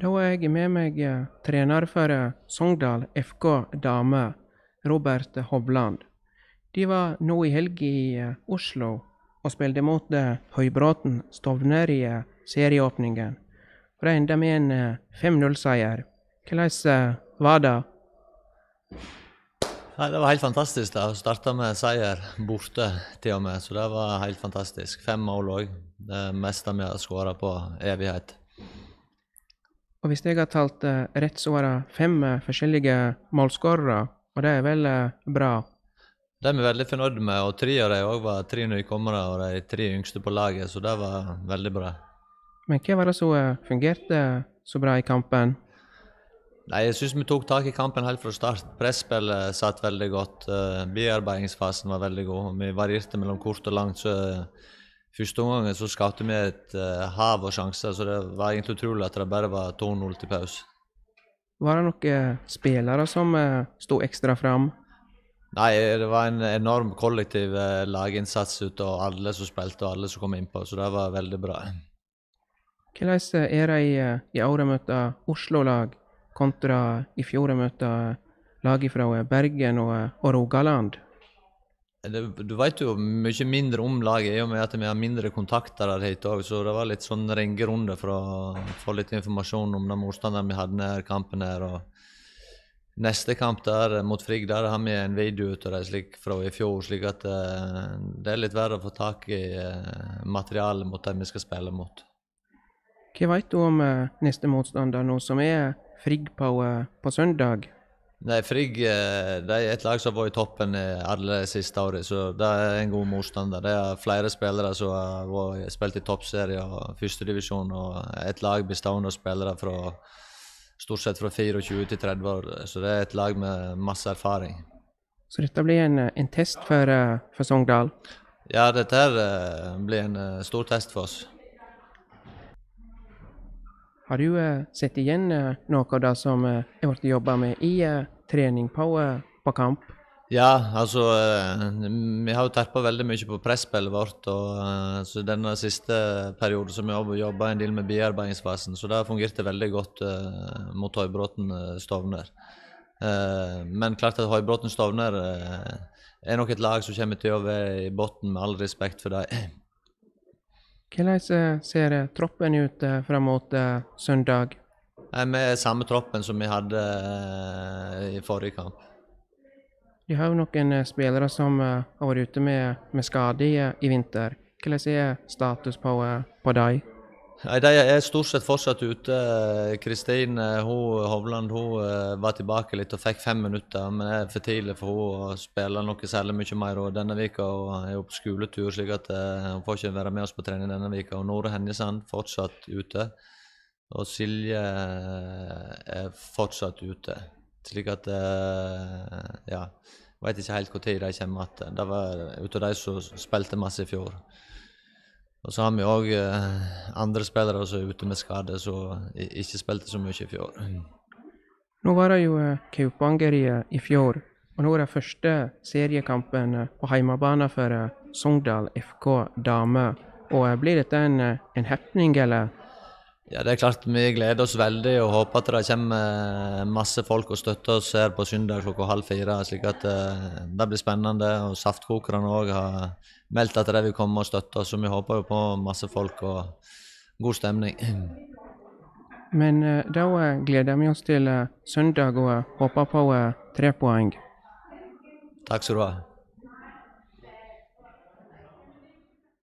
Da var jeg med meg eh, trener for eh, Sogndal FK dame Robert Hovland. De var nå i helg i eh, Oslo og spilte mot Høybråten Stovner i serieåpningen. Og det enda med en 5-0-seier. Hvordan var det? Ja, det var helt fantastisk. da. starte med seier borte, til og med. Så det var helt fantastisk. Fem mål òg. Det meste vi har skåra på evighet. Og hvis jeg har talt eh, rett, så var det fem eh, forskjellige målskårere, og det er veldig eh, bra. Det er vi veldig fornøyd med, og tre av dem òg var tre nykommere og de tre yngste på laget, så det var veldig bra. Men hva var det som fungerte så bra i kampen? Nei, Jeg syns vi tok tak i kampen helt fra start. Presspillet satt veldig godt. Bearbeidingsfasen var veldig god. Vi varierte mellom kort og langt. så Første omgang så skapte vi et eh, hav av sjanser, så det var egentlig utrolig at det bare var 2-0 til pause. Var det noen eh, spillere som uh, sto ekstra fram? Nei, det var en enorm kollektiv laginnsats ute og alle som spilte og alle som kom innpå, så det var veldig bra. Hvordan er det i, i år å møte Oslo-lag kontra i fjor å møte lag fra Bergen og, og Rogaland? det, Du veit jo mye mindre om laget i og med at vi har mindre kontakter der hit òg, så det var litt sånn ringerunde for å få litt informasjon om den motstanderen vi hadde nær kampen her. og Neste kamp der eh, mot Frigg der har vi en video ut av det slik fra i fjor, slik at uh, det er litt verre å få tak i uh, eh, materialet mot dem vi skal spille mot. Hva veit du om uh, neste motstander nå, som er Frigg på, på søndag? Nei, Frigg eh, de er et lag som har vært i toppen eh, alle siste året, så det er en god motstander. Det er flere spillere som har vært, spilt i toppserien og førstedivisjon, og et lag bestående av spillere fra stort sett fra 24 til 30 år, så det er et lag med masse erfaring. Så dette blir en, eh, en test for, for Sogndal? Ja, dette blir en stor test for oss. Har du eh, sett igjen eh, noe av det som har eh, blitt jobba med i trening på, på kamp? Ja, altså Vi har jo terpa veldig mye på presspillet vårt. og så Denne siste perioden så vi har jobba en del med bearbeidingsfasen, så det fungerte veldig godt uh, mot Høybråten Stovner. Uh, men klart at Høybråten Stovner uh, er nok et lag som kommer til å være i bunnen, med all respekt for dem. Hvordan eh, ser eh, troppen ut eh, frem mot søndag? Vi er samme troppen som vi hadde i forrige kamp. De har jo noen spillere som har vært ute med, med skade i, i vinter. Hvordan er status på, på dem? Nei, De er stort sett fortsatt ute. Kristin eh, Hovland hun eh, var tilbake litt og fikk fem minutter. Men det er for tidlig for hun å spille noe særlig mye mer og denne veka Hun er på skoletur, slik at eh, hun får ikke være med oss på trening denne veka. Og Nore Henjesand fortsatt ute. Og Silje er fortsatt ute. Slik at Ja. Veit ikke helt når de kommer tilbake. Det var ut av de som spilte masse i fjor. Og så har vi òg eh, andre spillere som er ute med skade, som ikke spilte så mye i fjor. Nå var det jo eh, Kaupanger eh, i, fjor, og nå er det første seriekampen på hjemmebane for Sogndal FK damer. Og blir dette en, en happening, eller? Ja, det er klart Vi gleder oss veldig og håper at det kommer masse folk og støtter oss her på søndag klokka halv fire. slik at det blir spennende. Og Saftkokerne òg har meldt at de vil komme og støtte oss, så vi håper jo på masse folk og god stemning. Men eh, da eh, gleder vi oss til eh, søndag og håper på tre poeng. Takk skal du ha.